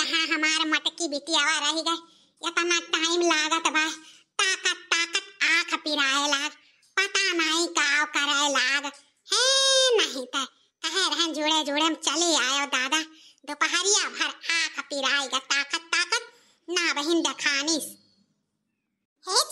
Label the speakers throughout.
Speaker 1: कहा हमार मटकी आवा रह गए इतना टाइम लागत बा ताकत ताकत आंख पिराए लाग पता नहीं काव करे लाग हे नहीं तो कहे रहन जुड़े जुड़े हम चले आयो दादा दोपहरिया भर पिराए गए ताकत ताकत ना बहिन दखानीस हे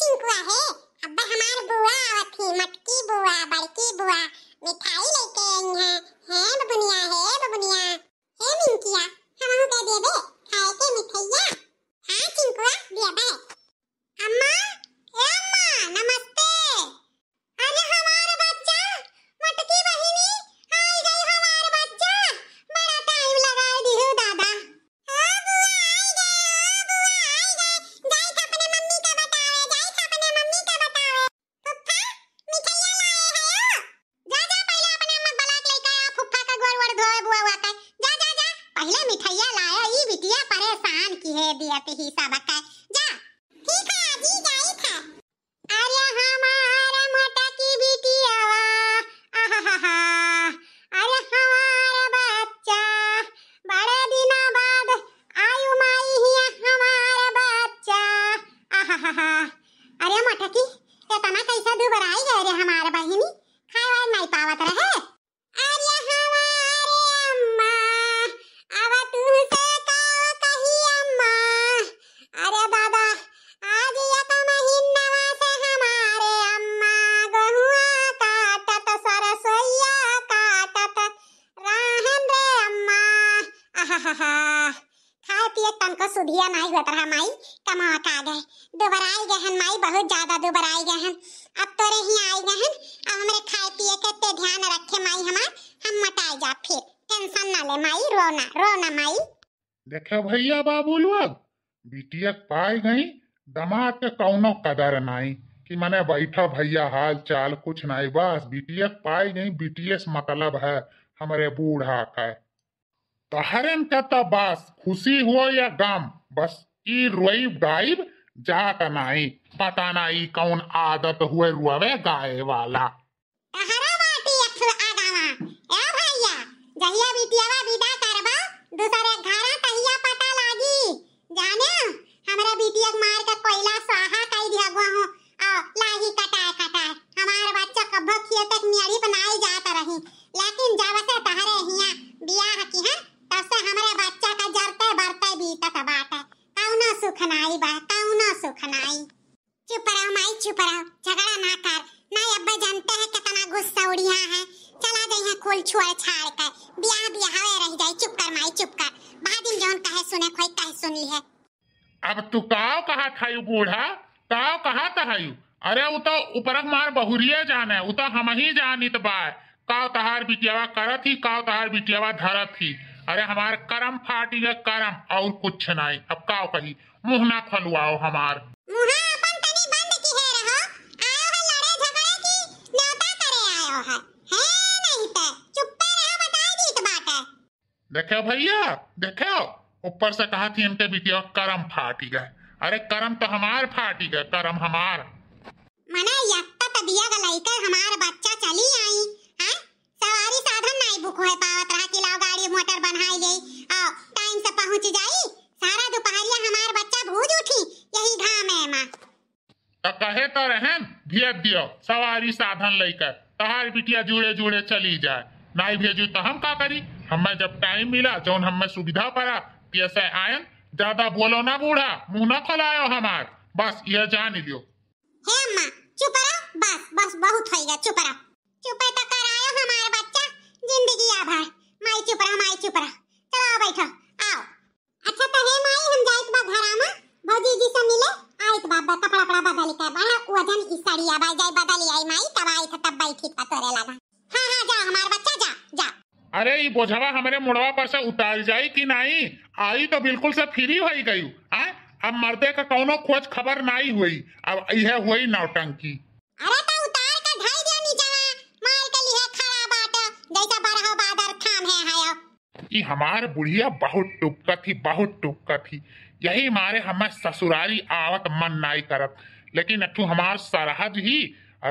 Speaker 1: दिया ते तो ही साबा जा हा हा खाए पिए तनको सुधिया माई गोतर माई कमा का गए दोबारा आई गए हन माई बहुत ज्यादा दोबारा आई गए हन अब तोरे ही आई गए हन अब हमरे खाए पिए के पे ध्यान रखे माई हमार हम मटाई जा फिर टेंशन ना ले माई रोना रोना माई
Speaker 2: देखो भैया बाबू लोग बिटिया पाए गई दमाग के कौनो कदर नाई कि मने बैठा भैया हाल चाल कुछ नहीं बस बीटीएस पाई गई बीटीएस मतलब है हमारे बूढ़ा का तहरन तो कता तो बस खुशी हो या गम बस ई रोई गायब जात नहीं पता नहीं कौन आदत हुए रुवे गाय वाला
Speaker 1: सुखनाई बा ना सुखनाई चुप रहो माई चुप रहो झगड़ा ना कर ना अब्बा जानते हैं कितना गुस्सा उड़िया है चला गई है खोल छुआ छाड़ कर ब्याह ब्याह रह जाए चुप कर माई चुप कर भादिल जोन कहे सुने कोई कहे सुन ली है अब तू काव कहा थायु बूढ़ा
Speaker 2: काव कहा तहायु अरे वो तो ऊपर मार बहुरिया जाने वो तो हम ही जानित बा काव तहार बिटियावा करत ही काव तहार बिटियावा धरत ही अरे हमारे करम फाटी है करम और कुछ नहीं अब का कही मुंह ना खुलवाओ हमार देखे भैया देखे ऊपर से कहा थी इनके बिटिया करम फाटी गए अरे करम तो हमार फाटी गए करम हमार
Speaker 1: मना यत्ता तबिया गलाई कर हमार बच्चा चली आई हैं सवारी साधन नहीं बुक है पावत रहा किला मोटर बनाई ले आओ टाइम से पहुंच जाई सारा दोपहरिया हमार बच्चा भूज उठी यही घाम है मां
Speaker 2: त तो कहे तो रहे भेज दियो सवारी साधन लेकर तहार बिटिया जुड़े जुड़े चली जाए नहीं भेजू तो हम का करी हमें जब टाइम मिला जो हमें सुविधा पड़ा पैसे आयन ज्यादा बोलो ना बूढ़ा मुंह ना खोलायो हमार बस ये जान लियो
Speaker 1: हे अम्मा चुप रहो बस बस बहुत हो गया चुप रहो
Speaker 2: ई बोझवा हमारे मुड़वा पर से उतार जाए कि नहीं आई तो बिल्कुल से फ्री हुई गयी आ अब मर्दे का कोनो खोज खबर नहीं हुई अब यह हुई नौटंकी कि तो हमार बुढ़िया बहुत टुपका थी बहुत टुपका थी यही मारे हमें ससुराली आवत मन नहीं करत लेकिन अठू हमार सरहद ही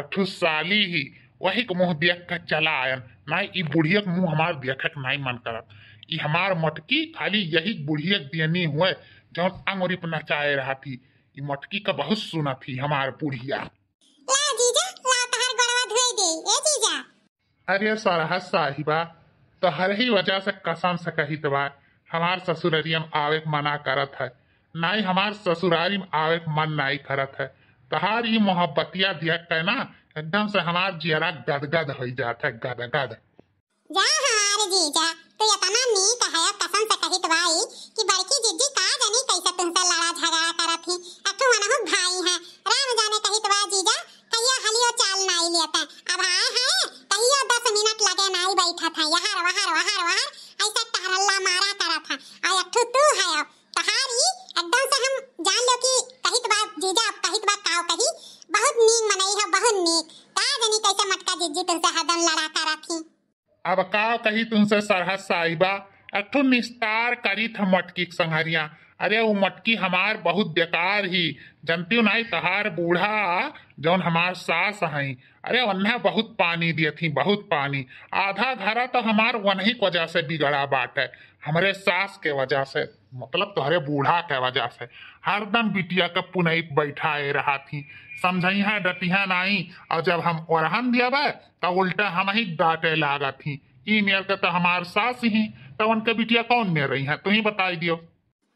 Speaker 2: अठू साली ही वही को मुँह देख कर चला आयन ना ई बुढ़िया मुँह हमार देखक नहीं मन करत ई हमार मटकी खाली यही बुढ़िया देनी हुए जो अंगुरी पर नचाए रहा थी ई मटकी का बहुत सुना थी हमार बुढ़िया अरे सरहा साहिबा तो हर ही वजह से कसम से कही तबा हमार ससुररिया में आवे मना करत है ना ही हमार ससुरारी में आवे मन नहीं करत है तहार ये मोहब्बतिया दिया कहना एकदम से हमार जियरा गदगद हो जाता गदगद
Speaker 1: जा हार जीजा तो ये तमाम नीक है कसम से कही जीजी तुमसे हदम लड़ाता रखी
Speaker 2: अब का कही तुमसे सरहद साहिबा अठू निस्तार करी था मटकी संघरिया अरे वो मटकी हमार बहुत बेकार ही जनती नाई तहार बूढ़ा जौन हमार सास हई अरे वन्हा बहुत पानी दिए थी बहुत पानी आधा घरा तो हमार वनही की वजह से बिगड़ा बाट है हमारे सास के वजह से मतलब तुहरे तो बूढ़ा के वजह से हरदम बिटिया का पुनई बैठाए रहा थी समझाई है डटिया नाई और जब हम ओरहन दिया तो उल्टा हम ही डांटे लागा थी ई मेयर के तो हमार सास ही तो उनके बिटिया कौन में रही है तुम्हें तो बताई दियो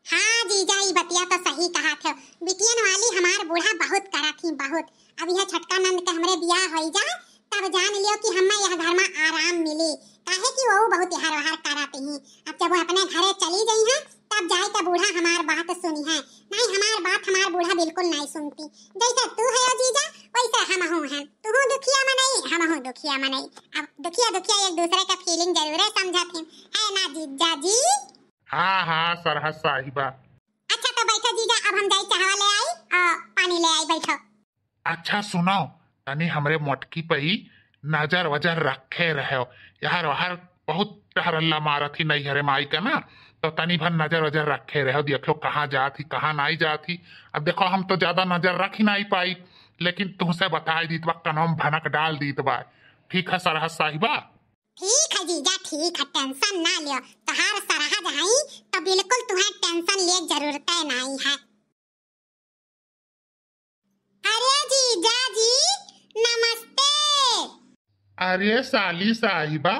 Speaker 1: हाँ जीजा ये बतिया तो सही कहा थे बिटियन वाली हमार बूढ़ा बहुत करा थी बहुत अब यह छटका नंद के हमरे बियाह हो जाए तब जान लियो कि हमें यह घर में आराम मिले काहे कि वो बहुत हर हर कराते हैं अब जब वो अपने घरे चली गई हैं तब जाए का तो बूढ़ा हमार बात सुनी है नहीं हमार बात हमार बूढ़ा बिल्कुल नहीं सुनती जैसे तू है जीजा वैसे हम हो हैं तू हूँ दुखिया मनई हम हो दुखिया मनई अब दुखिया दुखिया एक दूसरे का फीलिंग जरूर है समझाते हैं है ना जीजा जी
Speaker 2: हाँ हाँ सरहद साहिबा
Speaker 1: अच्छा तो बैठो जीजा अब हम चाहवा ले आई और पानी ले आई बैठो
Speaker 2: अच्छा सुनो तनी हमरे मोटकी ही नजर वजर रखे रहे हो यार हर बहुत अल्लाह मारत ही नहीं हरे माई का ना तो तनी भर नजर वजर रखे रहे हो देखो कहाँ जाती कहाँ नहीं जाती अब देखो हम तो ज्यादा नजर रख ही नहीं पाई लेकिन तुमसे बता दी तो कनम भनक डाल दी तो ठीक है सरहद साहिबा
Speaker 1: ठीक है जीजा ठीक है टेंशन ना लियो तहार सराहा जहाई तो बिल्कुल तुम्हें टेंशन ले जरूरत नहीं है अरे जीजा जी नमस्ते
Speaker 2: अरे साली साहिबा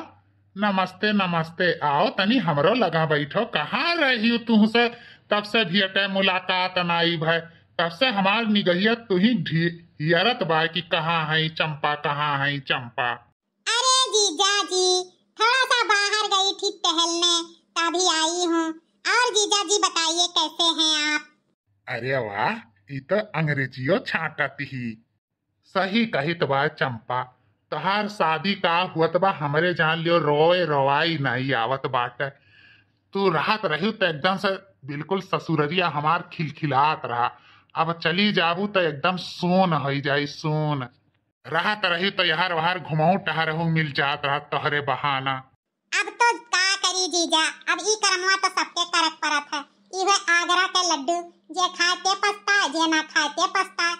Speaker 2: नमस्ते नमस्ते आओ तनी हमरो लगा बैठो कहाँ रही तू से तब से भी मुलाकात नाई भाई तब से हमार निगहियत तू ही ढी बाय कि कहाँ है चंपा कहाँ है चंपा
Speaker 1: जी जा जी थोड़ा सा बाहर गई थी टहलने तभी आई हूँ और जीजा जी बताइए कैसे हैं आप
Speaker 2: अरे वाह ई तो अंग्रेजी छाटती ही सही कहित बा चंपा तहार शादी का हुत बा हमारे जान लियो रोए रोवाई नहीं आवत बाटे तू राहत रही तो एकदम से बिल्कुल ससुररिया हमार खिलखिलात रहा अब चली जाबू तो एकदम सोन हो जाई सोन रहत रही तो यहाँ वहार घुमाऊ टहरहू मिल जात रहत तोहरे बहाना अब
Speaker 1: तो का करी जीजा अब ई करमवा तो सबके करत परत है ई है आगरा के लड्डू जे खाते पस्ता जे ना खाते पस्ता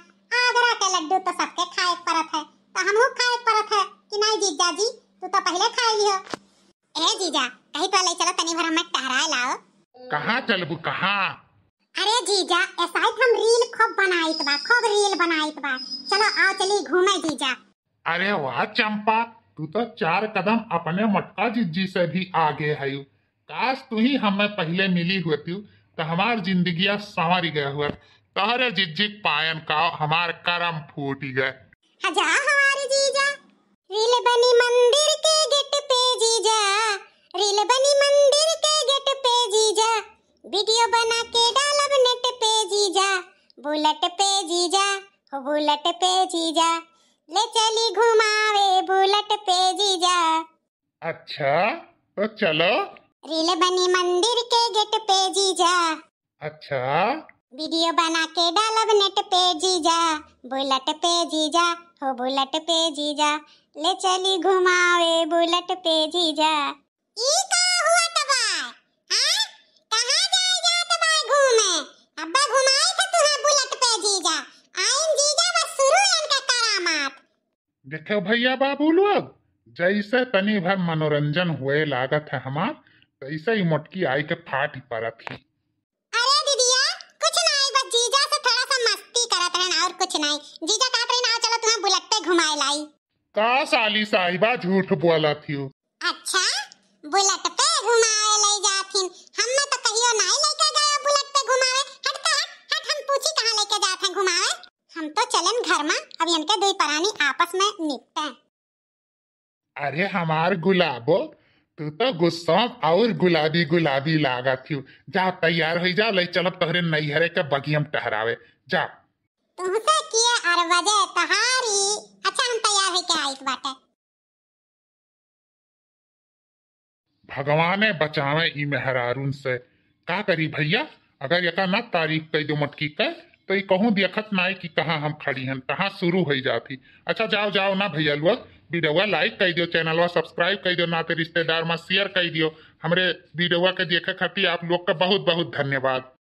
Speaker 1: आगरा के लड्डू तो सबके खाए परत है तो हमहू खाए परत है कि नहीं जीजा जी तू तो पहले खा लियो ए जीजा कहीं तो ले चलो तनी भर हम टहरा लाओ
Speaker 2: कहाँ चलबू कहाँ
Speaker 1: अरे जीजा ऐसा हम रील खूब बनाइत तो बा खूब रील बनाइत तो बा चलो आओ चली घूमे जीजा
Speaker 2: अरे वाह चंपा तू तो चार कदम अपने मटका जीजी से भी आगे है काश तू ही हमें पहले मिली होती तो हमार जिंदगी संवर गए हुआ तहरे जिज्जी पायन का हमार करम फूट गए
Speaker 1: हजा हमारे जीजा रील बनी मंदिर के गेट पे जीजा रील बनी मंदिर के गेट पे जीजा वीडियो बना के डाल अब नेट पे जीजा बुलेट पे जीजा हो बुलेट पे जीजा ले चली घुमावे बुलेट पे जीजा
Speaker 2: अच्छा तो चलो
Speaker 1: रील बनी मंदिर के गेट पे जीजा अच्छा वीडियो बना के डाल अब नेट पे जीजा बुलेट पे जीजा हो बुलेट पे जीजा ले चली घुमावे बुलेट पे जीजा ई का हूँ मैं अब्बा घुमाए थे बुलेट पे जीजा आइन जीजा बस शुरू इनका करामात
Speaker 2: देखो भैया बाबू लोग जैसे तनी भर मनोरंजन हुए लागत है हमार तैसे ही मोटकी आई के फाट ही परत ही
Speaker 1: अरे दीदिया कुछ नहीं बस जीजा से थोड़ा सा मस्ती करत रहन और कुछ नहीं जीजा का रहन आओ चलो तुम्हें बुलेट पे घुमाए लाई
Speaker 2: का साली साहिबा झूठ बोलत
Speaker 1: हियो अच्छा बुलेट पे घुमाए ले जाथिन हम तो कहियो नहीं सोची कहाँ लेके जात हैं घुमावे हम तो चलन घर में अब इनके दो परानी आपस में निपटे
Speaker 2: अरे हमार गुलाबो तू तो गुस्सा और गुलाबी गुलाबी लागा थी जा तैयार हो जा ले चलब तोहरे नैहरे के बगियम टहरावे जा
Speaker 1: तुमसे किए अरवजे तहारी अच्छा हम तैयार हो के आइस बाटे
Speaker 2: भगवान ने बचावे ई मेहरारून से का करी भैया अगर एक ना तारीफ कह दो मटकी का तो ये कहूँ देखत ना कि कहाँ हम खड़ी हन कहाँ शुरू हो जाती अच्छा जाओ जाओ ना भैया लोग वीडियो लाइक कर दियो व सब्सक्राइब कर दियो नाते रिश्तेदार में शेयर कर दियो हमारे वीडियो के देखे खातिर आप लोग का बहुत बहुत धन्यवाद